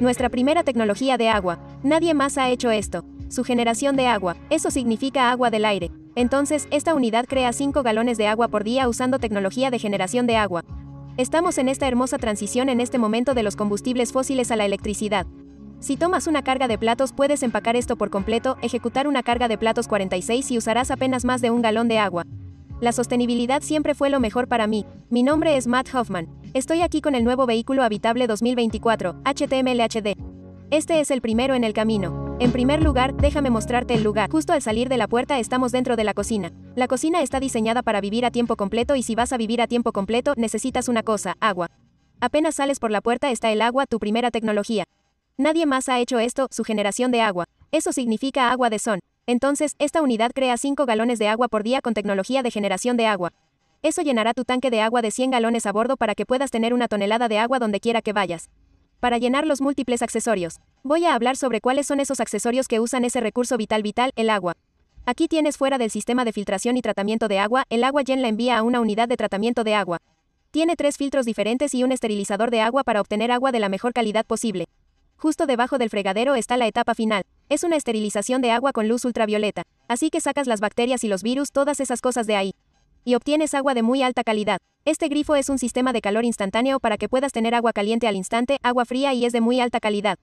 Nuestra primera tecnología de agua. Nadie más ha hecho esto. Su generación de agua. Eso significa agua del aire. Entonces, esta unidad crea 5 galones de agua por día usando tecnología de generación de agua. Estamos en esta hermosa transición en este momento de los combustibles fósiles a la electricidad. Si tomas una carga de platos puedes empacar esto por completo, ejecutar una carga de platos 46 y usarás apenas más de un galón de agua. La sostenibilidad siempre fue lo mejor para mí. Mi nombre es Matt Hoffman. Estoy aquí con el nuevo vehículo habitable 2024, HTML HD. Este es el primero en el camino. En primer lugar, déjame mostrarte el lugar. Justo al salir de la puerta estamos dentro de la cocina. La cocina está diseñada para vivir a tiempo completo y si vas a vivir a tiempo completo, necesitas una cosa, agua. Apenas sales por la puerta está el agua, tu primera tecnología. Nadie más ha hecho esto, su generación de agua. Eso significa agua de son. Entonces, esta unidad crea 5 galones de agua por día con tecnología de generación de agua. Eso llenará tu tanque de agua de 100 galones a bordo para que puedas tener una tonelada de agua donde quiera que vayas. Para llenar los múltiples accesorios, voy a hablar sobre cuáles son esos accesorios que usan ese recurso vital vital, el agua. Aquí tienes fuera del sistema de filtración y tratamiento de agua, el agua Gen la envía a una unidad de tratamiento de agua. Tiene tres filtros diferentes y un esterilizador de agua para obtener agua de la mejor calidad posible. Justo debajo del fregadero está la etapa final. Es una esterilización de agua con luz ultravioleta, así que sacas las bacterias y los virus, todas esas cosas de ahí. Y obtienes agua de muy alta calidad. Este grifo es un sistema de calor instantáneo para que puedas tener agua caliente al instante, agua fría y es de muy alta calidad.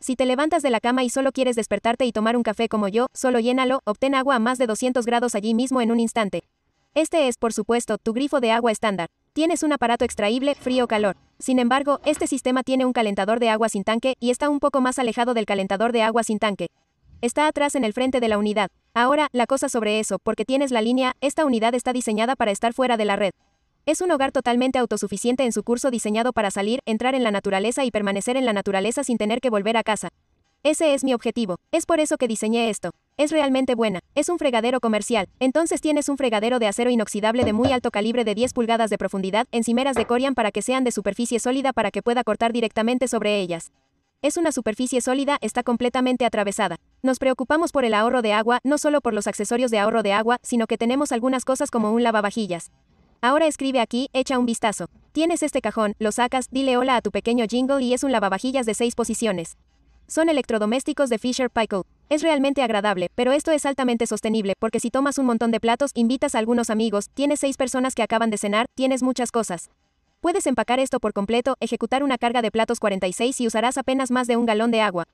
Si te levantas de la cama y solo quieres despertarte y tomar un café como yo, solo llénalo, obtén agua a más de 200 grados allí mismo en un instante. Este es, por supuesto, tu grifo de agua estándar. Tienes un aparato extraíble, frío o calor. Sin embargo, este sistema tiene un calentador de agua sin tanque y está un poco más alejado del calentador de agua sin tanque. Está atrás en el frente de la unidad. Ahora, la cosa sobre eso, porque tienes la línea, esta unidad está diseñada para estar fuera de la red. Es un hogar totalmente autosuficiente en su curso diseñado para salir, entrar en la naturaleza y permanecer en la naturaleza sin tener que volver a casa. Ese es mi objetivo. Es por eso que diseñé esto. Es realmente buena. Es un fregadero comercial. Entonces tienes un fregadero de acero inoxidable de muy alto calibre de 10 pulgadas de profundidad, encimeras de Corian para que sean de superficie sólida para que pueda cortar directamente sobre ellas. Es una superficie sólida, está completamente atravesada. Nos preocupamos por el ahorro de agua, no solo por los accesorios de ahorro de agua, sino que tenemos algunas cosas como un lavavajillas. Ahora escribe aquí, echa un vistazo. Tienes este cajón, lo sacas, dile hola a tu pequeño jingle y es un lavavajillas de 6 posiciones. Son electrodomésticos de Fisher Paykel. Es realmente agradable, pero esto es altamente sostenible porque si tomas un montón de platos, invitas a algunos amigos, tienes seis personas que acaban de cenar, tienes muchas cosas. Puedes empacar esto por completo, ejecutar una carga de platos 46 y usarás apenas más de un galón de agua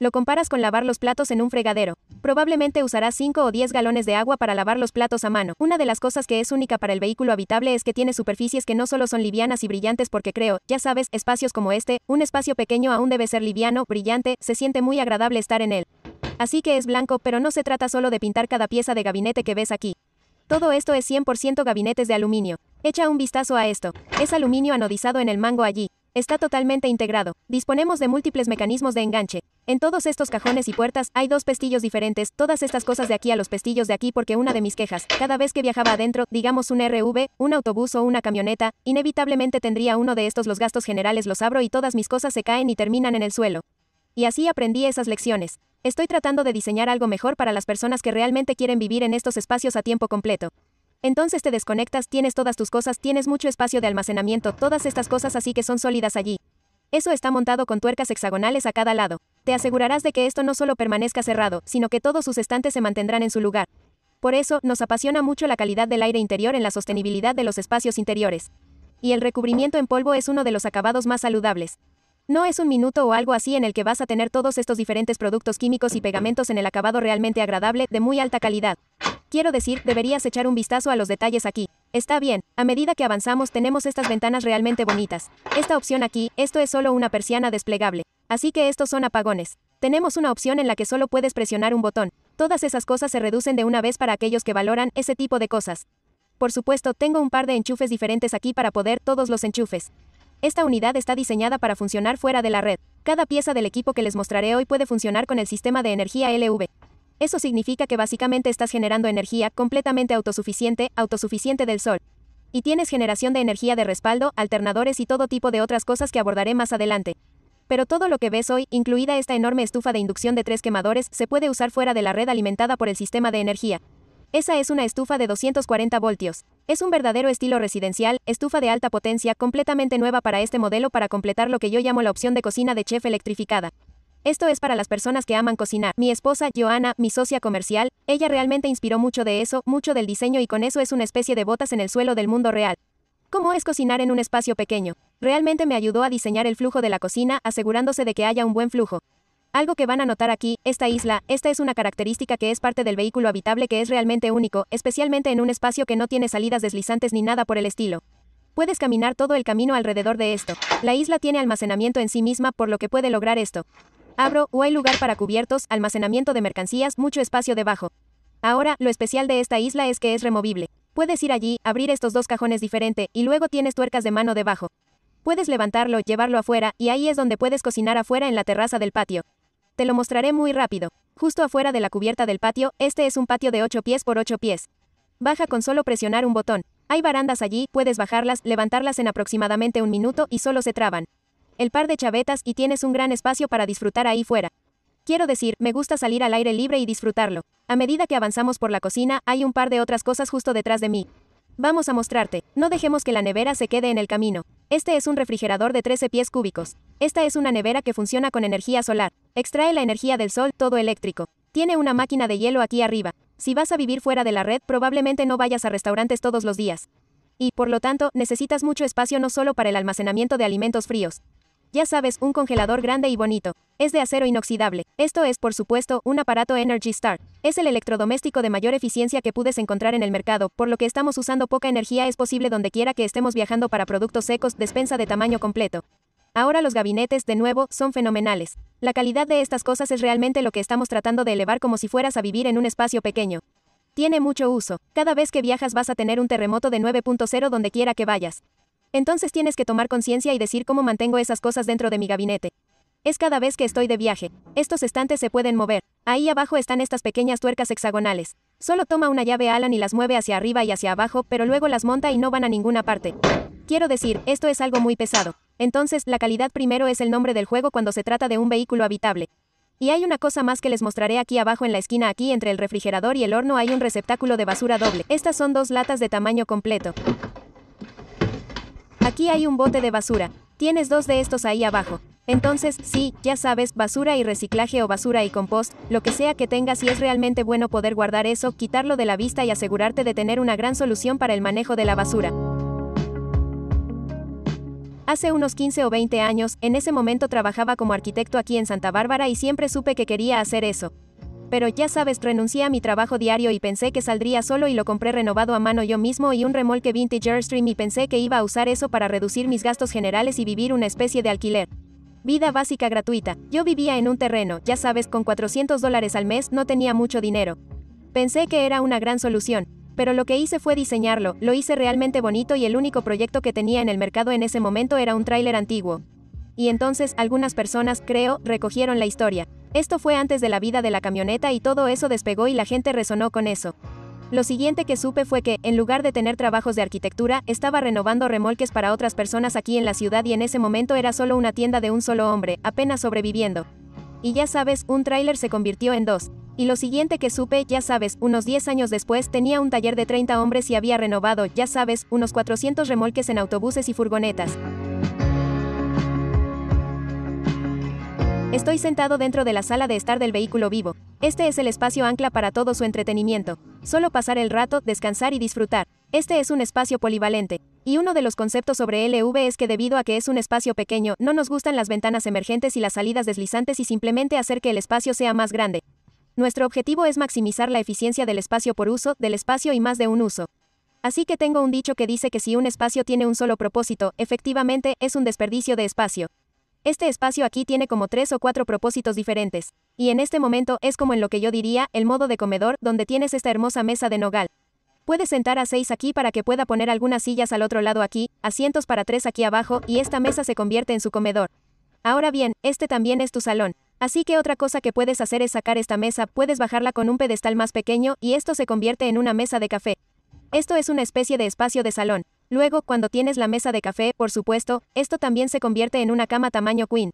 lo comparas con lavar los platos en un fregadero. Probablemente usarás 5 o 10 galones de agua para lavar los platos a mano. Una de las cosas que es única para el vehículo habitable es que tiene superficies que no solo son livianas y brillantes porque creo, ya sabes, espacios como este, un espacio pequeño aún debe ser liviano, brillante, se siente muy agradable estar en él. Así que es blanco, pero no se trata solo de pintar cada pieza de gabinete que ves aquí. Todo esto es 100% gabinetes de aluminio. Echa un vistazo a esto. Es aluminio anodizado en el mango allí. Está totalmente integrado. Disponemos de múltiples mecanismos de enganche. En todos estos cajones y puertas hay dos pestillos diferentes, todas estas cosas de aquí a los pestillos de aquí porque una de mis quejas, cada vez que viajaba adentro, digamos un RV, un autobús o una camioneta, inevitablemente tendría uno de estos los gastos generales los abro y todas mis cosas se caen y terminan en el suelo. Y así aprendí esas lecciones. Estoy tratando de diseñar algo mejor para las personas que realmente quieren vivir en estos espacios a tiempo completo. Entonces te desconectas, tienes todas tus cosas, tienes mucho espacio de almacenamiento, todas estas cosas así que son sólidas allí. Eso está montado con tuercas hexagonales a cada lado. Te asegurarás de que esto no solo permanezca cerrado, sino que todos sus estantes se mantendrán en su lugar. Por eso, nos apasiona mucho la calidad del aire interior en la sostenibilidad de los espacios interiores. Y el recubrimiento en polvo es uno de los acabados más saludables. No es un minuto o algo así en el que vas a tener todos estos diferentes productos químicos y pegamentos en el acabado realmente agradable, de muy alta calidad. Quiero decir, deberías echar un vistazo a los detalles aquí. Está bien, a medida que avanzamos tenemos estas ventanas realmente bonitas. Esta opción aquí, esto es solo una persiana desplegable. Así que estos son apagones. Tenemos una opción en la que solo puedes presionar un botón. Todas esas cosas se reducen de una vez para aquellos que valoran ese tipo de cosas. Por supuesto, tengo un par de enchufes diferentes aquí para poder todos los enchufes. Esta unidad está diseñada para funcionar fuera de la red. Cada pieza del equipo que les mostraré hoy puede funcionar con el sistema de energía LV. Eso significa que básicamente estás generando energía completamente autosuficiente, autosuficiente del sol. Y tienes generación de energía de respaldo, alternadores y todo tipo de otras cosas que abordaré más adelante. Pero todo lo que ves hoy, incluida esta enorme estufa de inducción de tres quemadores, se puede usar fuera de la red alimentada por el sistema de energía. Esa es una estufa de 240 voltios. Es un verdadero estilo residencial, estufa de alta potencia, completamente nueva para este modelo para completar lo que yo llamo la opción de cocina de chef electrificada. Esto es para las personas que aman cocinar. Mi esposa, Joana, mi socia comercial, ella realmente inspiró mucho de eso, mucho del diseño y con eso es una especie de botas en el suelo del mundo real. ¿Cómo es cocinar en un espacio pequeño? Realmente me ayudó a diseñar el flujo de la cocina, asegurándose de que haya un buen flujo. Algo que van a notar aquí, esta isla, esta es una característica que es parte del vehículo habitable que es realmente único, especialmente en un espacio que no tiene salidas deslizantes ni nada por el estilo. Puedes caminar todo el camino alrededor de esto. La isla tiene almacenamiento en sí misma, por lo que puede lograr esto. Abro, o hay lugar para cubiertos, almacenamiento de mercancías, mucho espacio debajo. Ahora, lo especial de esta isla es que es removible. Puedes ir allí, abrir estos dos cajones diferente, y luego tienes tuercas de mano debajo. Puedes levantarlo, llevarlo afuera, y ahí es donde puedes cocinar afuera en la terraza del patio. Te lo mostraré muy rápido. Justo afuera de la cubierta del patio, este es un patio de 8 pies por 8 pies. Baja con solo presionar un botón. Hay barandas allí, puedes bajarlas, levantarlas en aproximadamente un minuto y solo se traban el par de chavetas y tienes un gran espacio para disfrutar ahí fuera. Quiero decir, me gusta salir al aire libre y disfrutarlo. A medida que avanzamos por la cocina, hay un par de otras cosas justo detrás de mí. Vamos a mostrarte, no dejemos que la nevera se quede en el camino. Este es un refrigerador de 13 pies cúbicos. Esta es una nevera que funciona con energía solar. Extrae la energía del sol, todo eléctrico. Tiene una máquina de hielo aquí arriba. Si vas a vivir fuera de la red, probablemente no vayas a restaurantes todos los días. Y, por lo tanto, necesitas mucho espacio no solo para el almacenamiento de alimentos fríos, ya sabes, un congelador grande y bonito. Es de acero inoxidable. Esto es, por supuesto, un aparato Energy Star. Es el electrodoméstico de mayor eficiencia que puedes encontrar en el mercado, por lo que estamos usando poca energía es posible donde quiera que estemos viajando para productos secos, despensa de tamaño completo. Ahora los gabinetes, de nuevo, son fenomenales. La calidad de estas cosas es realmente lo que estamos tratando de elevar como si fueras a vivir en un espacio pequeño. Tiene mucho uso. Cada vez que viajas vas a tener un terremoto de 9.0 donde quiera que vayas. Entonces tienes que tomar conciencia y decir cómo mantengo esas cosas dentro de mi gabinete. Es cada vez que estoy de viaje. Estos estantes se pueden mover. Ahí abajo están estas pequeñas tuercas hexagonales. Solo toma una llave Alan y las mueve hacia arriba y hacia abajo, pero luego las monta y no van a ninguna parte. Quiero decir, esto es algo muy pesado. Entonces, la calidad primero es el nombre del juego cuando se trata de un vehículo habitable. Y hay una cosa más que les mostraré aquí abajo en la esquina aquí entre el refrigerador y el horno hay un receptáculo de basura doble. Estas son dos latas de tamaño completo. Aquí hay un bote de basura. Tienes dos de estos ahí abajo. Entonces, sí, ya sabes, basura y reciclaje o basura y compost, lo que sea que tengas y es realmente bueno poder guardar eso, quitarlo de la vista y asegurarte de tener una gran solución para el manejo de la basura. Hace unos 15 o 20 años, en ese momento trabajaba como arquitecto aquí en Santa Bárbara y siempre supe que quería hacer eso. Pero ya sabes, renuncié a mi trabajo diario y pensé que saldría solo y lo compré renovado a mano yo mismo y un remolque vintage Airstream y pensé que iba a usar eso para reducir mis gastos generales y vivir una especie de alquiler. Vida básica gratuita. Yo vivía en un terreno, ya sabes, con 400 dólares al mes, no tenía mucho dinero. Pensé que era una gran solución, pero lo que hice fue diseñarlo, lo hice realmente bonito y el único proyecto que tenía en el mercado en ese momento era un tráiler antiguo. Y entonces algunas personas, creo, recogieron la historia. Esto fue antes de la vida de la camioneta y todo eso despegó y la gente resonó con eso. Lo siguiente que supe fue que, en lugar de tener trabajos de arquitectura, estaba renovando remolques para otras personas aquí en la ciudad y en ese momento era solo una tienda de un solo hombre, apenas sobreviviendo. Y ya sabes, un tráiler se convirtió en dos. Y lo siguiente que supe, ya sabes, unos 10 años después tenía un taller de 30 hombres y había renovado, ya sabes, unos 400 remolques en autobuses y furgonetas. Estoy sentado dentro de la sala de estar del vehículo vivo. Este es el espacio ancla para todo su entretenimiento. Solo pasar el rato, descansar y disfrutar. Este es un espacio polivalente. Y uno de los conceptos sobre LV es que debido a que es un espacio pequeño, no nos gustan las ventanas emergentes y las salidas deslizantes y simplemente hacer que el espacio sea más grande. Nuestro objetivo es maximizar la eficiencia del espacio por uso, del espacio y más de un uso. Así que tengo un dicho que dice que si un espacio tiene un solo propósito, efectivamente, es un desperdicio de espacio. Este espacio aquí tiene como tres o cuatro propósitos diferentes. Y en este momento es como en lo que yo diría, el modo de comedor, donde tienes esta hermosa mesa de nogal. Puedes sentar a seis aquí para que pueda poner algunas sillas al otro lado aquí, asientos para tres aquí abajo, y esta mesa se convierte en su comedor. Ahora bien, este también es tu salón. Así que otra cosa que puedes hacer es sacar esta mesa, puedes bajarla con un pedestal más pequeño, y esto se convierte en una mesa de café. Esto es una especie de espacio de salón. Luego, cuando tienes la mesa de café, por supuesto, esto también se convierte en una cama tamaño queen.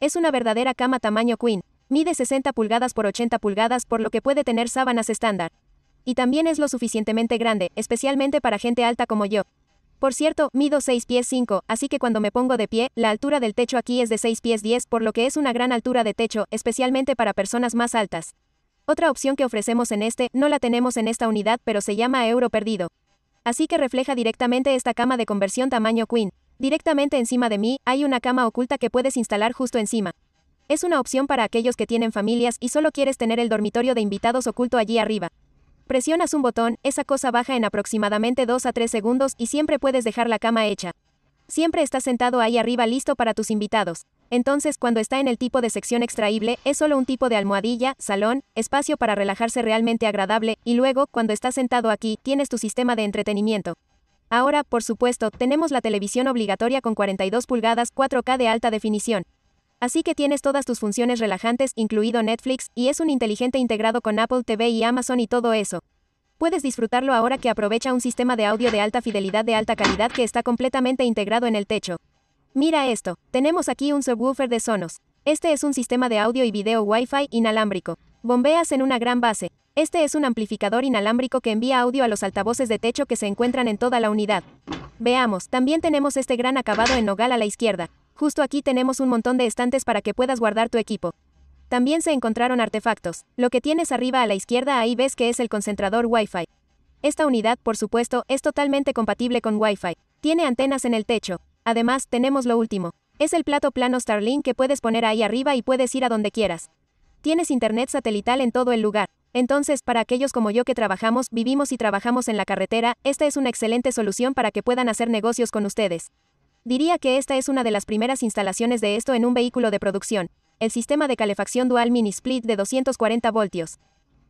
Es una verdadera cama tamaño queen. Mide 60 pulgadas por 80 pulgadas, por lo que puede tener sábanas estándar. Y también es lo suficientemente grande, especialmente para gente alta como yo. Por cierto, mido 6 pies 5, así que cuando me pongo de pie, la altura del techo aquí es de 6 pies 10, por lo que es una gran altura de techo, especialmente para personas más altas. Otra opción que ofrecemos en este, no la tenemos en esta unidad, pero se llama euro perdido así que refleja directamente esta cama de conversión tamaño queen. Directamente encima de mí, hay una cama oculta que puedes instalar justo encima. Es una opción para aquellos que tienen familias y solo quieres tener el dormitorio de invitados oculto allí arriba. Presionas un botón, esa cosa baja en aproximadamente 2 a 3 segundos y siempre puedes dejar la cama hecha. Siempre estás sentado ahí arriba listo para tus invitados. Entonces cuando está en el tipo de sección extraíble, es solo un tipo de almohadilla, salón, espacio para relajarse realmente agradable, y luego, cuando estás sentado aquí, tienes tu sistema de entretenimiento. Ahora, por supuesto, tenemos la televisión obligatoria con 42 pulgadas 4K de alta definición. Así que tienes todas tus funciones relajantes, incluido Netflix, y es un inteligente integrado con Apple TV y Amazon y todo eso. Puedes disfrutarlo ahora que aprovecha un sistema de audio de alta fidelidad de alta calidad que está completamente integrado en el techo. Mira esto, tenemos aquí un subwoofer de Sonos. Este es un sistema de audio y video Wi-Fi inalámbrico. Bombeas en una gran base. Este es un amplificador inalámbrico que envía audio a los altavoces de techo que se encuentran en toda la unidad. Veamos, también tenemos este gran acabado en nogal a la izquierda. Justo aquí tenemos un montón de estantes para que puedas guardar tu equipo. También se encontraron artefactos. Lo que tienes arriba a la izquierda ahí ves que es el concentrador Wi-Fi. Esta unidad, por supuesto, es totalmente compatible con Wi-Fi. Tiene antenas en el techo. Además, tenemos lo último. Es el plato plano Starlink que puedes poner ahí arriba y puedes ir a donde quieras. Tienes internet satelital en todo el lugar. Entonces, para aquellos como yo que trabajamos, vivimos y trabajamos en la carretera, esta es una excelente solución para que puedan hacer negocios con ustedes. Diría que esta es una de las primeras instalaciones de esto en un vehículo de producción, el sistema de calefacción dual mini split de 240 voltios.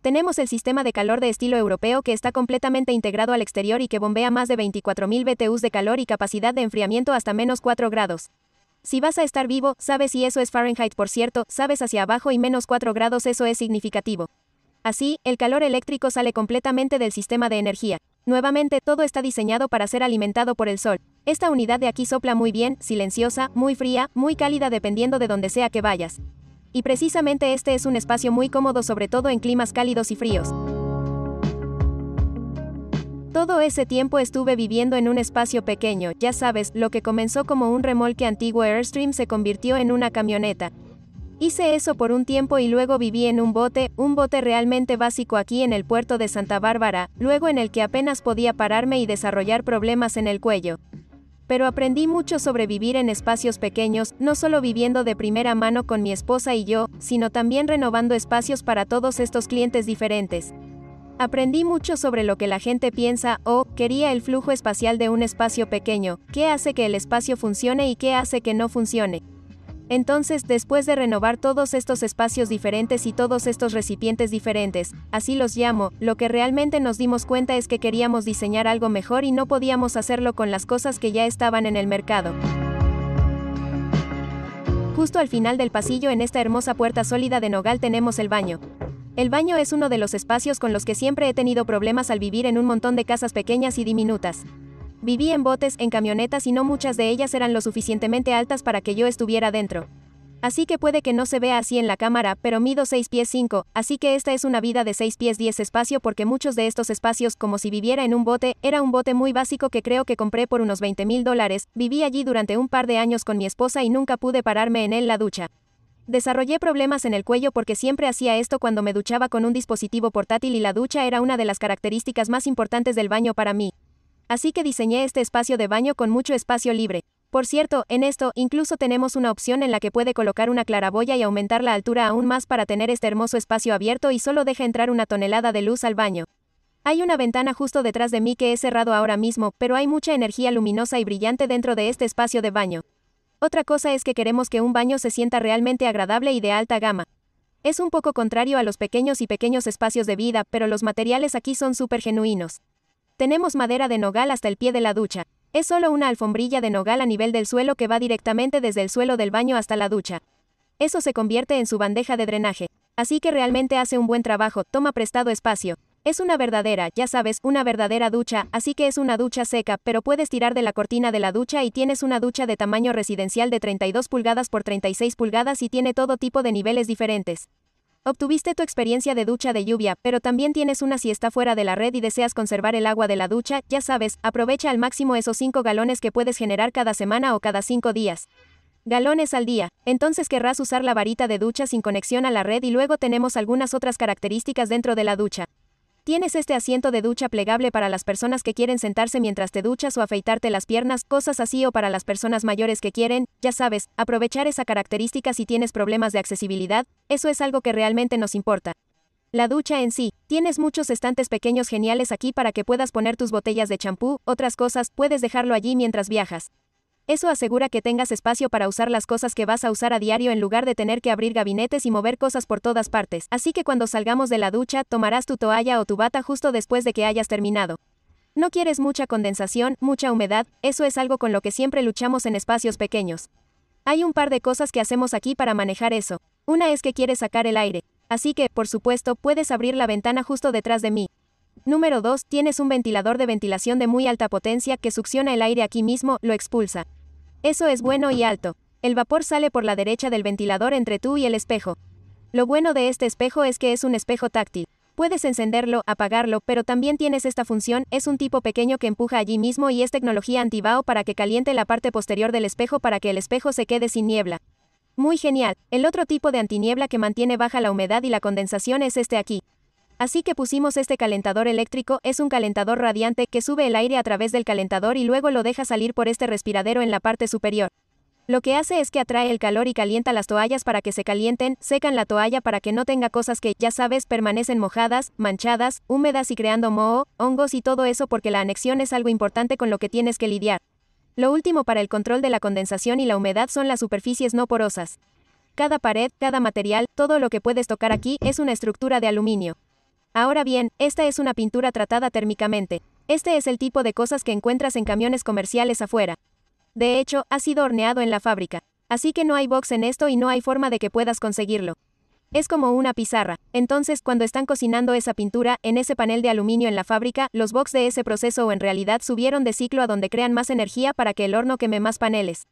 Tenemos el sistema de calor de estilo europeo que está completamente integrado al exterior y que bombea más de 24.000 BTUs de calor y capacidad de enfriamiento hasta menos 4 grados. Si vas a estar vivo, sabes si eso es Fahrenheit por cierto, sabes hacia abajo y menos 4 grados eso es significativo. Así, el calor eléctrico sale completamente del sistema de energía. Nuevamente, todo está diseñado para ser alimentado por el sol. Esta unidad de aquí sopla muy bien, silenciosa, muy fría, muy cálida dependiendo de donde sea que vayas. Y precisamente este es un espacio muy cómodo sobre todo en climas cálidos y fríos. Todo ese tiempo estuve viviendo en un espacio pequeño, ya sabes, lo que comenzó como un remolque antiguo Airstream se convirtió en una camioneta. Hice eso por un tiempo y luego viví en un bote, un bote realmente básico aquí en el puerto de Santa Bárbara, luego en el que apenas podía pararme y desarrollar problemas en el cuello pero aprendí mucho sobre vivir en espacios pequeños, no solo viviendo de primera mano con mi esposa y yo, sino también renovando espacios para todos estos clientes diferentes. Aprendí mucho sobre lo que la gente piensa o quería el flujo espacial de un espacio pequeño, qué hace que el espacio funcione y qué hace que no funcione. Entonces, después de renovar todos estos espacios diferentes y todos estos recipientes diferentes, así los llamo, lo que realmente nos dimos cuenta es que queríamos diseñar algo mejor y no podíamos hacerlo con las cosas que ya estaban en el mercado. Justo al final del pasillo en esta hermosa puerta sólida de nogal tenemos el baño. El baño es uno de los espacios con los que siempre he tenido problemas al vivir en un montón de casas pequeñas y diminutas. Viví en botes, en camionetas y no muchas de ellas eran lo suficientemente altas para que yo estuviera dentro. Así que puede que no se vea así en la cámara, pero mido 6 pies 5, así que esta es una vida de 6 pies 10 espacio porque muchos de estos espacios, como si viviera en un bote, era un bote muy básico que creo que compré por unos 20 mil dólares, viví allí durante un par de años con mi esposa y nunca pude pararme en él la ducha. Desarrollé problemas en el cuello porque siempre hacía esto cuando me duchaba con un dispositivo portátil y la ducha era una de las características más importantes del baño para mí. Así que diseñé este espacio de baño con mucho espacio libre. Por cierto, en esto incluso tenemos una opción en la que puede colocar una claraboya y aumentar la altura aún más para tener este hermoso espacio abierto y solo deja entrar una tonelada de luz al baño. Hay una ventana justo detrás de mí que he cerrado ahora mismo, pero hay mucha energía luminosa y brillante dentro de este espacio de baño. Otra cosa es que queremos que un baño se sienta realmente agradable y de alta gama. Es un poco contrario a los pequeños y pequeños espacios de vida, pero los materiales aquí son súper genuinos. Tenemos madera de nogal hasta el pie de la ducha. Es solo una alfombrilla de nogal a nivel del suelo que va directamente desde el suelo del baño hasta la ducha. Eso se convierte en su bandeja de drenaje. Así que realmente hace un buen trabajo, toma prestado espacio. Es una verdadera, ya sabes, una verdadera ducha, así que es una ducha seca, pero puedes tirar de la cortina de la ducha y tienes una ducha de tamaño residencial de 32 pulgadas por 36 pulgadas y tiene todo tipo de niveles diferentes. Obtuviste tu experiencia de ducha de lluvia, pero también tienes una si está fuera de la red y deseas conservar el agua de la ducha, ya sabes, aprovecha al máximo esos 5 galones que puedes generar cada semana o cada 5 días. Galones al día, entonces querrás usar la varita de ducha sin conexión a la red y luego tenemos algunas otras características dentro de la ducha. Tienes este asiento de ducha plegable para las personas que quieren sentarse mientras te duchas o afeitarte las piernas, cosas así o para las personas mayores que quieren, ya sabes, aprovechar esa característica si tienes problemas de accesibilidad, eso es algo que realmente nos importa. La ducha en sí, tienes muchos estantes pequeños geniales aquí para que puedas poner tus botellas de champú, otras cosas, puedes dejarlo allí mientras viajas. Eso asegura que tengas espacio para usar las cosas que vas a usar a diario en lugar de tener que abrir gabinetes y mover cosas por todas partes. Así que cuando salgamos de la ducha, tomarás tu toalla o tu bata justo después de que hayas terminado. No quieres mucha condensación, mucha humedad, eso es algo con lo que siempre luchamos en espacios pequeños. Hay un par de cosas que hacemos aquí para manejar eso. Una es que quieres sacar el aire. Así que, por supuesto, puedes abrir la ventana justo detrás de mí. Número 2. Tienes un ventilador de ventilación de muy alta potencia que succiona el aire aquí mismo, lo expulsa. Eso es bueno y alto. El vapor sale por la derecha del ventilador entre tú y el espejo. Lo bueno de este espejo es que es un espejo táctil. Puedes encenderlo, apagarlo, pero también tienes esta función, es un tipo pequeño que empuja allí mismo y es tecnología antibao para que caliente la parte posterior del espejo para que el espejo se quede sin niebla. Muy genial. El otro tipo de antiniebla que mantiene baja la humedad y la condensación es este aquí. Así que pusimos este calentador eléctrico, es un calentador radiante que sube el aire a través del calentador y luego lo deja salir por este respiradero en la parte superior. Lo que hace es que atrae el calor y calienta las toallas para que se calienten, secan la toalla para que no tenga cosas que, ya sabes, permanecen mojadas, manchadas, húmedas y creando moho, hongos y todo eso porque la anexión es algo importante con lo que tienes que lidiar. Lo último para el control de la condensación y la humedad son las superficies no porosas. Cada pared, cada material, todo lo que puedes tocar aquí es una estructura de aluminio. Ahora bien, esta es una pintura tratada térmicamente. Este es el tipo de cosas que encuentras en camiones comerciales afuera. De hecho, ha sido horneado en la fábrica. Así que no hay box en esto y no hay forma de que puedas conseguirlo. Es como una pizarra. Entonces, cuando están cocinando esa pintura, en ese panel de aluminio en la fábrica, los box de ese proceso o en realidad subieron de ciclo a donde crean más energía para que el horno queme más paneles.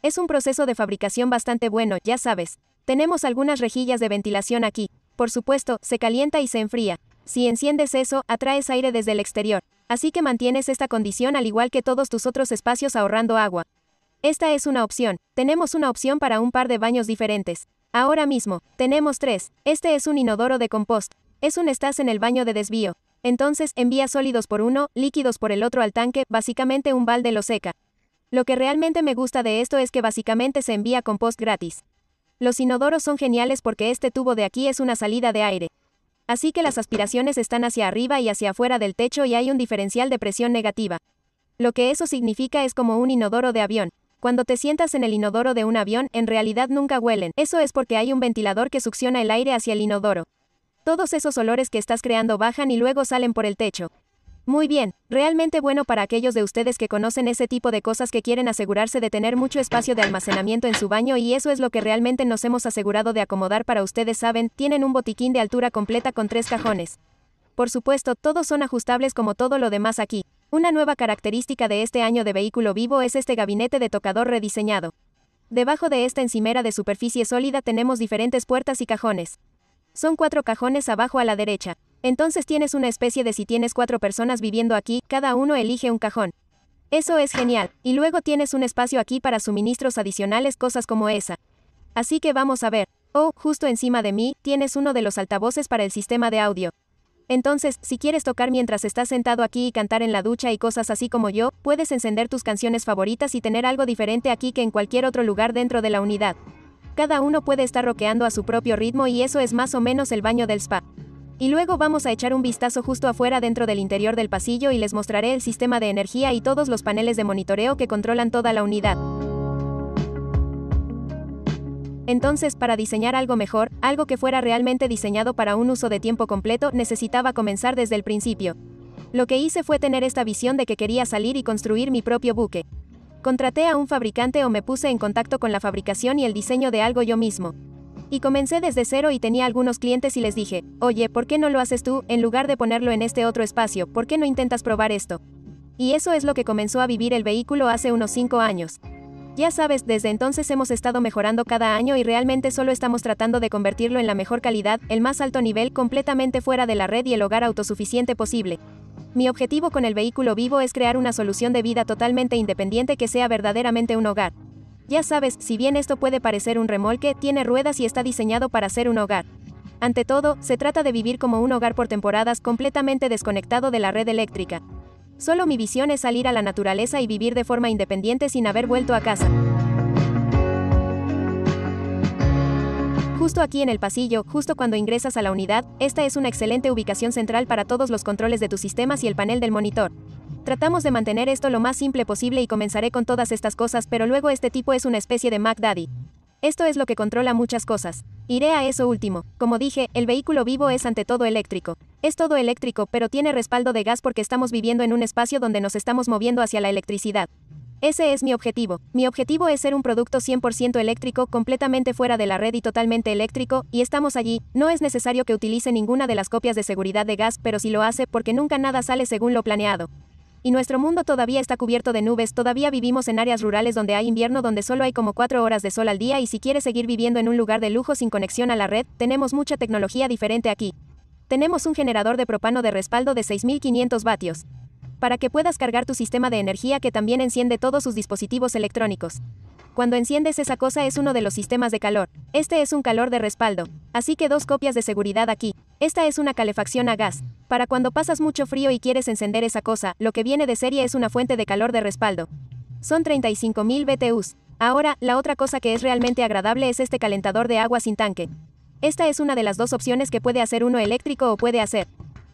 Es un proceso de fabricación bastante bueno, ya sabes. Tenemos algunas rejillas de ventilación aquí. Por supuesto, se calienta y se enfría. Si enciendes eso, atraes aire desde el exterior. Así que mantienes esta condición al igual que todos tus otros espacios ahorrando agua. Esta es una opción. Tenemos una opción para un par de baños diferentes. Ahora mismo, tenemos tres. Este es un inodoro de compost. Es un estás en el baño de desvío. Entonces, envía sólidos por uno, líquidos por el otro al tanque, básicamente un balde lo seca. Lo que realmente me gusta de esto es que básicamente se envía compost gratis. Los inodoros son geniales porque este tubo de aquí es una salida de aire. Así que las aspiraciones están hacia arriba y hacia afuera del techo y hay un diferencial de presión negativa. Lo que eso significa es como un inodoro de avión. Cuando te sientas en el inodoro de un avión, en realidad nunca huelen. Eso es porque hay un ventilador que succiona el aire hacia el inodoro. Todos esos olores que estás creando bajan y luego salen por el techo. Muy bien, realmente bueno para aquellos de ustedes que conocen ese tipo de cosas que quieren asegurarse de tener mucho espacio de almacenamiento en su baño y eso es lo que realmente nos hemos asegurado de acomodar para ustedes saben, tienen un botiquín de altura completa con tres cajones. Por supuesto, todos son ajustables como todo lo demás aquí. Una nueva característica de este año de vehículo vivo es este gabinete de tocador rediseñado. Debajo de esta encimera de superficie sólida tenemos diferentes puertas y cajones. Son cuatro cajones abajo a la derecha. Entonces tienes una especie de si tienes cuatro personas viviendo aquí, cada uno elige un cajón. Eso es genial, y luego tienes un espacio aquí para suministros adicionales, cosas como esa. Así que vamos a ver. Oh, justo encima de mí, tienes uno de los altavoces para el sistema de audio. Entonces, si quieres tocar mientras estás sentado aquí y cantar en la ducha y cosas así como yo, puedes encender tus canciones favoritas y tener algo diferente aquí que en cualquier otro lugar dentro de la unidad. Cada uno puede estar roqueando a su propio ritmo y eso es más o menos el baño del spa. Y luego vamos a echar un vistazo justo afuera dentro del interior del pasillo y les mostraré el sistema de energía y todos los paneles de monitoreo que controlan toda la unidad. Entonces, para diseñar algo mejor, algo que fuera realmente diseñado para un uso de tiempo completo, necesitaba comenzar desde el principio. Lo que hice fue tener esta visión de que quería salir y construir mi propio buque. Contraté a un fabricante o me puse en contacto con la fabricación y el diseño de algo yo mismo. Y comencé desde cero y tenía algunos clientes y les dije, oye, ¿por qué no lo haces tú, en lugar de ponerlo en este otro espacio, ¿por qué no intentas probar esto? Y eso es lo que comenzó a vivir el vehículo hace unos 5 años. Ya sabes, desde entonces hemos estado mejorando cada año y realmente solo estamos tratando de convertirlo en la mejor calidad, el más alto nivel, completamente fuera de la red y el hogar autosuficiente posible. Mi objetivo con el vehículo vivo es crear una solución de vida totalmente independiente que sea verdaderamente un hogar. Ya sabes, si bien esto puede parecer un remolque, tiene ruedas y está diseñado para ser un hogar. Ante todo, se trata de vivir como un hogar por temporadas completamente desconectado de la red eléctrica. Solo mi visión es salir a la naturaleza y vivir de forma independiente sin haber vuelto a casa. Justo aquí en el pasillo, justo cuando ingresas a la unidad, esta es una excelente ubicación central para todos los controles de tus sistemas y el panel del monitor. Tratamos de mantener esto lo más simple posible y comenzaré con todas estas cosas, pero luego este tipo es una especie de Mac Daddy. Esto es lo que controla muchas cosas. Iré a eso último. Como dije, el vehículo vivo es ante todo eléctrico. Es todo eléctrico, pero tiene respaldo de gas porque estamos viviendo en un espacio donde nos estamos moviendo hacia la electricidad. Ese es mi objetivo. Mi objetivo es ser un producto 100% eléctrico, completamente fuera de la red y totalmente eléctrico, y estamos allí. No es necesario que utilice ninguna de las copias de seguridad de gas, pero si lo hace, porque nunca nada sale según lo planeado y nuestro mundo todavía está cubierto de nubes, todavía vivimos en áreas rurales donde hay invierno donde solo hay como 4 horas de sol al día y si quieres seguir viviendo en un lugar de lujo sin conexión a la red, tenemos mucha tecnología diferente aquí. Tenemos un generador de propano de respaldo de 6500 vatios. Para que puedas cargar tu sistema de energía que también enciende todos sus dispositivos electrónicos. Cuando enciendes esa cosa es uno de los sistemas de calor. Este es un calor de respaldo. Así que dos copias de seguridad aquí. Esta es una calefacción a gas, para cuando pasas mucho frío y quieres encender esa cosa, lo que viene de serie es una fuente de calor de respaldo. Son 35.000 BTUs. Ahora, la otra cosa que es realmente agradable es este calentador de agua sin tanque. Esta es una de las dos opciones que puede hacer uno eléctrico o puede hacer.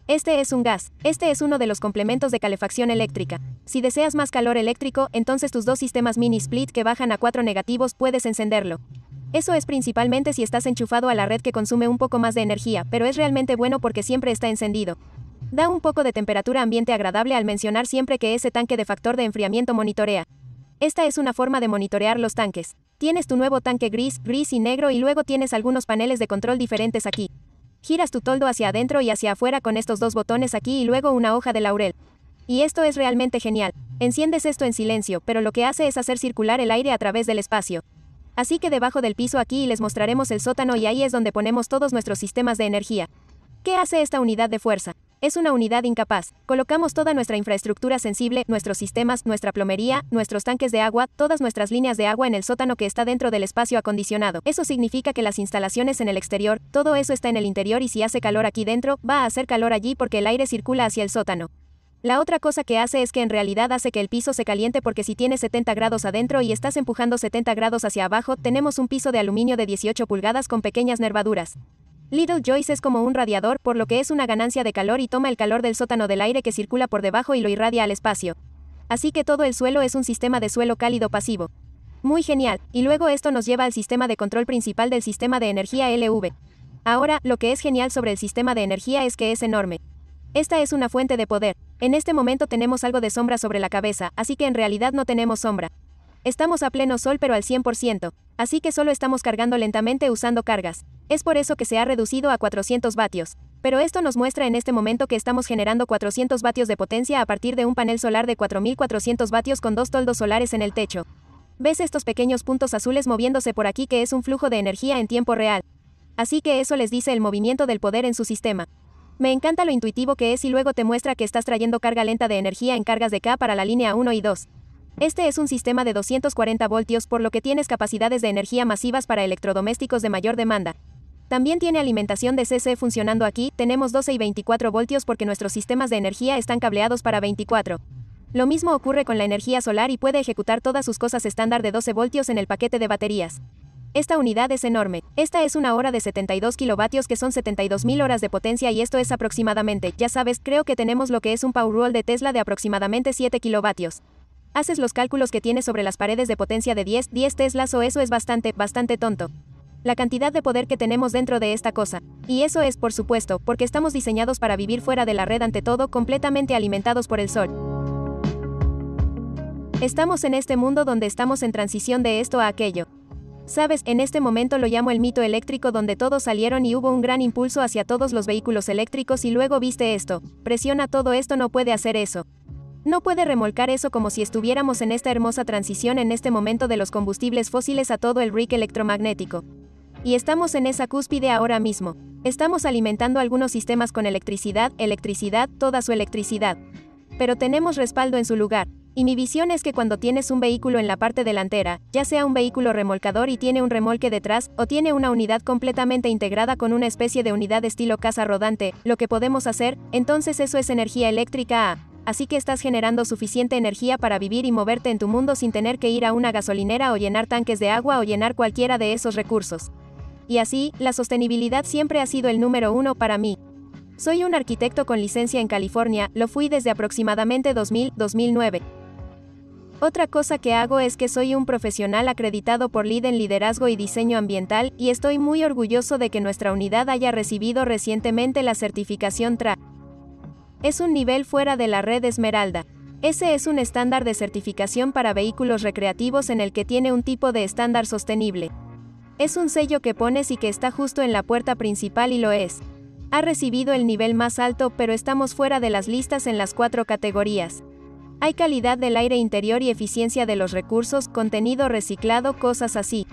Este es un gas, este es uno de los complementos de calefacción eléctrica. Si deseas más calor eléctrico, entonces tus dos sistemas mini split que bajan a 4 negativos puedes encenderlo. Eso es principalmente si estás enchufado a la red que consume un poco más de energía, pero es realmente bueno porque siempre está encendido. Da un poco de temperatura ambiente agradable al mencionar siempre que ese tanque de factor de enfriamiento monitorea. Esta es una forma de monitorear los tanques. Tienes tu nuevo tanque gris, gris y negro y luego tienes algunos paneles de control diferentes aquí. Giras tu toldo hacia adentro y hacia afuera con estos dos botones aquí y luego una hoja de laurel. Y esto es realmente genial. Enciendes esto en silencio, pero lo que hace es hacer circular el aire a través del espacio. Así que debajo del piso aquí les mostraremos el sótano y ahí es donde ponemos todos nuestros sistemas de energía. ¿Qué hace esta unidad de fuerza? Es una unidad incapaz. Colocamos toda nuestra infraestructura sensible, nuestros sistemas, nuestra plomería, nuestros tanques de agua, todas nuestras líneas de agua en el sótano que está dentro del espacio acondicionado. Eso significa que las instalaciones en el exterior, todo eso está en el interior y si hace calor aquí dentro, va a hacer calor allí porque el aire circula hacia el sótano. La otra cosa que hace es que en realidad hace que el piso se caliente porque si tienes 70 grados adentro y estás empujando 70 grados hacia abajo, tenemos un piso de aluminio de 18 pulgadas con pequeñas nervaduras. Little Joyce es como un radiador, por lo que es una ganancia de calor y toma el calor del sótano del aire que circula por debajo y lo irradia al espacio. Así que todo el suelo es un sistema de suelo cálido pasivo. Muy genial, y luego esto nos lleva al sistema de control principal del sistema de energía LV. Ahora, lo que es genial sobre el sistema de energía es que es enorme. Esta es una fuente de poder. En este momento tenemos algo de sombra sobre la cabeza, así que en realidad no tenemos sombra. Estamos a pleno sol pero al 100%, así que solo estamos cargando lentamente usando cargas. Es por eso que se ha reducido a 400 vatios. Pero esto nos muestra en este momento que estamos generando 400 vatios de potencia a partir de un panel solar de 4400 vatios con dos toldos solares en el techo. ¿Ves estos pequeños puntos azules moviéndose por aquí que es un flujo de energía en tiempo real? Así que eso les dice el movimiento del poder en su sistema. Me encanta lo intuitivo que es y luego te muestra que estás trayendo carga lenta de energía en cargas de K para la línea 1 y 2. Este es un sistema de 240 voltios por lo que tienes capacidades de energía masivas para electrodomésticos de mayor demanda. También tiene alimentación de CC funcionando aquí, tenemos 12 y 24 voltios porque nuestros sistemas de energía están cableados para 24. Lo mismo ocurre con la energía solar y puede ejecutar todas sus cosas estándar de 12 voltios en el paquete de baterías. Esta unidad es enorme. Esta es una hora de 72 kilovatios que son 72.000 horas de potencia y esto es aproximadamente, ya sabes, creo que tenemos lo que es un Power Roll de Tesla de aproximadamente 7 kilovatios. Haces los cálculos que tienes sobre las paredes de potencia de 10, 10 Teslas o eso es bastante, bastante tonto la cantidad de poder que tenemos dentro de esta cosa. Y eso es, por supuesto, porque estamos diseñados para vivir fuera de la red ante todo, completamente alimentados por el sol. Estamos en este mundo donde estamos en transición de esto a aquello. Sabes, en este momento lo llamo el mito eléctrico donde todos salieron y hubo un gran impulso hacia todos los vehículos eléctricos y luego viste esto, presiona todo esto no puede hacer eso. No puede remolcar eso como si estuviéramos en esta hermosa transición en este momento de los combustibles fósiles a todo el RIC electromagnético. Y estamos en esa cúspide ahora mismo. Estamos alimentando algunos sistemas con electricidad, electricidad, toda su electricidad. Pero tenemos respaldo en su lugar, y mi visión es que cuando tienes un vehículo en la parte delantera, ya sea un vehículo remolcador y tiene un remolque detrás, o tiene una unidad completamente integrada con una especie de unidad estilo casa rodante, lo que podemos hacer, entonces eso es energía eléctrica A. Así que estás generando suficiente energía para vivir y moverte en tu mundo sin tener que ir a una gasolinera o llenar tanques de agua o llenar cualquiera de esos recursos. Y así, la sostenibilidad siempre ha sido el número uno para mí. Soy un arquitecto con licencia en California, lo fui desde aproximadamente 2000-2009. Otra cosa que hago es que soy un profesional acreditado por LID en liderazgo y diseño ambiental, y estoy muy orgulloso de que nuestra unidad haya recibido recientemente la certificación TRA. Es un nivel fuera de la red Esmeralda. Ese es un estándar de certificación para vehículos recreativos en el que tiene un tipo de estándar sostenible. Es un sello que pones y que está justo en la puerta principal y lo es. Ha recibido el nivel más alto, pero estamos fuera de las listas en las cuatro categorías. Hay calidad del aire interior y eficiencia de los recursos, contenido reciclado, cosas así.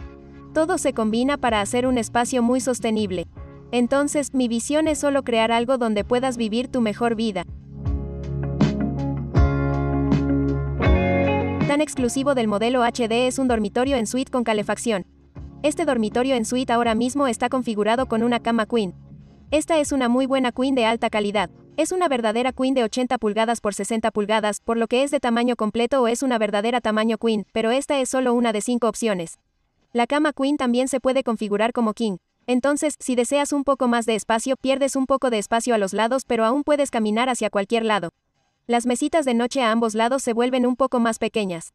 Todo se combina para hacer un espacio muy sostenible. Entonces, mi visión es solo crear algo donde puedas vivir tu mejor vida. Tan exclusivo del modelo HD es un dormitorio en suite con calefacción. Este dormitorio en suite ahora mismo está configurado con una cama queen. Esta es una muy buena queen de alta calidad. Es una verdadera queen de 80 pulgadas por 60 pulgadas, por lo que es de tamaño completo o es una verdadera tamaño queen, pero esta es solo una de cinco opciones. La cama queen también se puede configurar como king. Entonces, si deseas un poco más de espacio, pierdes un poco de espacio a los lados, pero aún puedes caminar hacia cualquier lado. Las mesitas de noche a ambos lados se vuelven un poco más pequeñas.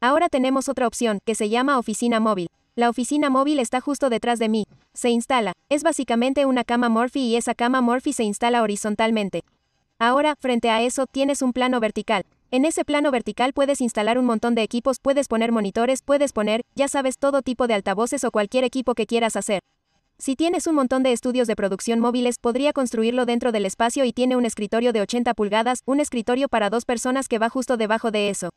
Ahora tenemos otra opción, que se llama oficina móvil. La oficina móvil está justo detrás de mí. Se instala. Es básicamente una cama Morphy y esa cama Morphy se instala horizontalmente. Ahora, frente a eso, tienes un plano vertical. En ese plano vertical puedes instalar un montón de equipos, puedes poner monitores, puedes poner, ya sabes, todo tipo de altavoces o cualquier equipo que quieras hacer. Si tienes un montón de estudios de producción móviles, podría construirlo dentro del espacio y tiene un escritorio de 80 pulgadas, un escritorio para dos personas que va justo debajo de eso.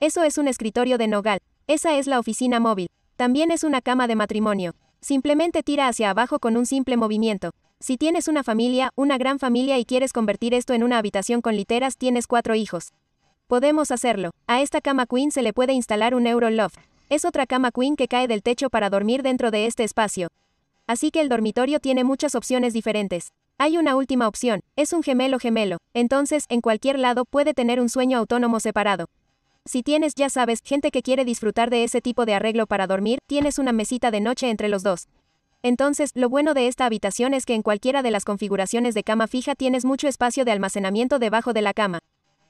Eso es un escritorio de nogal. Esa es la oficina móvil. También es una cama de matrimonio. Simplemente tira hacia abajo con un simple movimiento. Si tienes una familia, una gran familia y quieres convertir esto en una habitación con literas, tienes cuatro hijos. Podemos hacerlo. A esta cama queen se le puede instalar un Euroloft. Es otra cama queen que cae del techo para dormir dentro de este espacio. Así que el dormitorio tiene muchas opciones diferentes. Hay una última opción, es un gemelo gemelo, entonces en cualquier lado puede tener un sueño autónomo separado. Si tienes, ya sabes, gente que quiere disfrutar de ese tipo de arreglo para dormir, tienes una mesita de noche entre los dos. Entonces, lo bueno de esta habitación es que en cualquiera de las configuraciones de cama fija tienes mucho espacio de almacenamiento debajo de la cama.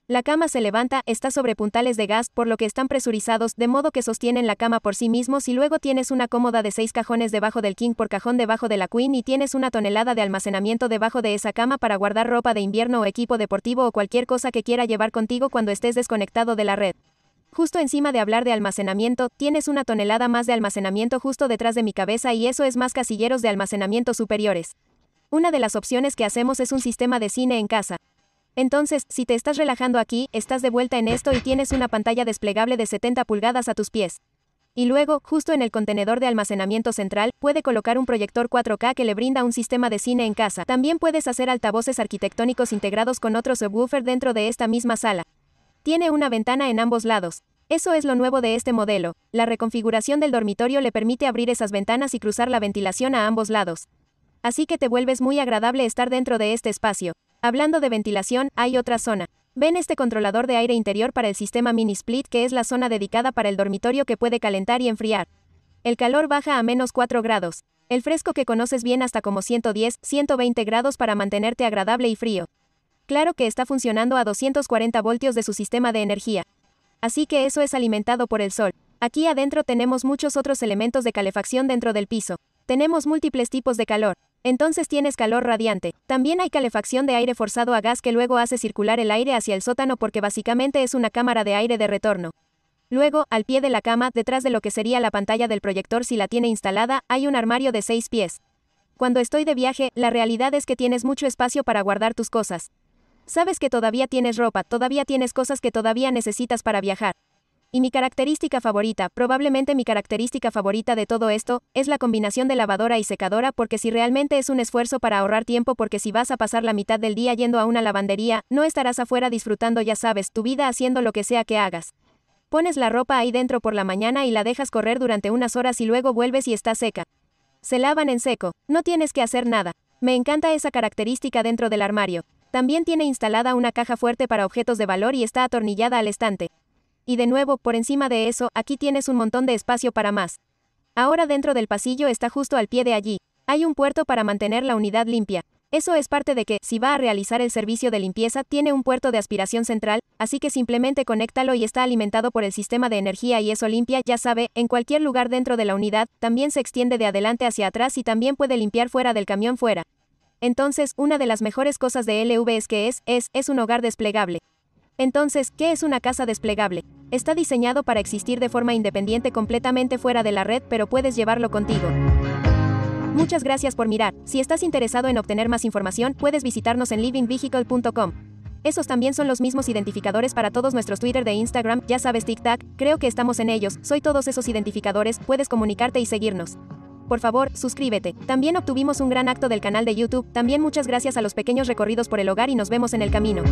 La cama se levanta, está sobre puntales de gas, por lo que están presurizados, de modo que sostienen la cama por sí mismos y luego tienes una cómoda de seis cajones debajo del king por cajón debajo de la queen y tienes una tonelada de almacenamiento debajo de esa cama para guardar ropa de invierno o equipo deportivo o cualquier cosa que quiera llevar contigo cuando estés desconectado de la red. Justo encima de hablar de almacenamiento, tienes una tonelada más de almacenamiento justo detrás de mi cabeza y eso es más casilleros de almacenamiento superiores. Una de las opciones que hacemos es un sistema de cine en casa. Entonces, si te estás relajando aquí, estás de vuelta en esto y tienes una pantalla desplegable de 70 pulgadas a tus pies. Y luego, justo en el contenedor de almacenamiento central, puede colocar un proyector 4K que le brinda un sistema de cine en casa. También puedes hacer altavoces arquitectónicos integrados con otro subwoofer dentro de esta misma sala. Tiene una ventana en ambos lados. Eso es lo nuevo de este modelo. La reconfiguración del dormitorio le permite abrir esas ventanas y cruzar la ventilación a ambos lados. Así que te vuelves muy agradable estar dentro de este espacio. Hablando de ventilación, hay otra zona. Ven este controlador de aire interior para el sistema mini split que es la zona dedicada para el dormitorio que puede calentar y enfriar. El calor baja a menos 4 grados. El fresco que conoces bien hasta como 110, 120 grados para mantenerte agradable y frío. Claro que está funcionando a 240 voltios de su sistema de energía. Así que eso es alimentado por el sol. Aquí adentro tenemos muchos otros elementos de calefacción dentro del piso. Tenemos múltiples tipos de calor. Entonces tienes calor radiante. También hay calefacción de aire forzado a gas que luego hace circular el aire hacia el sótano porque básicamente es una cámara de aire de retorno. Luego, al pie de la cama, detrás de lo que sería la pantalla del proyector si la tiene instalada, hay un armario de 6 pies. Cuando estoy de viaje, la realidad es que tienes mucho espacio para guardar tus cosas. Sabes que todavía tienes ropa, todavía tienes cosas que todavía necesitas para viajar. Y mi característica favorita, probablemente mi característica favorita de todo esto, es la combinación de lavadora y secadora porque si realmente es un esfuerzo para ahorrar tiempo porque si vas a pasar la mitad del día yendo a una lavandería, no estarás afuera disfrutando ya sabes tu vida haciendo lo que sea que hagas. Pones la ropa ahí dentro por la mañana y la dejas correr durante unas horas y luego vuelves y está seca. Se lavan en seco, no tienes que hacer nada. Me encanta esa característica dentro del armario. También tiene instalada una caja fuerte para objetos de valor y está atornillada al estante. Y de nuevo, por encima de eso, aquí tienes un montón de espacio para más. Ahora dentro del pasillo está justo al pie de allí. Hay un puerto para mantener la unidad limpia. Eso es parte de que, si va a realizar el servicio de limpieza, tiene un puerto de aspiración central, así que simplemente conéctalo y está alimentado por el sistema de energía y eso limpia, ya sabe, en cualquier lugar dentro de la unidad, también se extiende de adelante hacia atrás y también puede limpiar fuera del camión fuera. Entonces, una de las mejores cosas de LV es que es, es, es un hogar desplegable. Entonces, ¿qué es una casa desplegable? Está diseñado para existir de forma independiente completamente fuera de la red, pero puedes llevarlo contigo. Muchas gracias por mirar. Si estás interesado en obtener más información, puedes visitarnos en livingvehicle.com. Esos también son los mismos identificadores para todos nuestros Twitter de Instagram, ya sabes TikTok, creo que estamos en ellos, soy todos esos identificadores, puedes comunicarte y seguirnos. Por favor, suscríbete. También obtuvimos un gran acto del canal de YouTube, también muchas gracias a los pequeños recorridos por el hogar y nos vemos en el camino.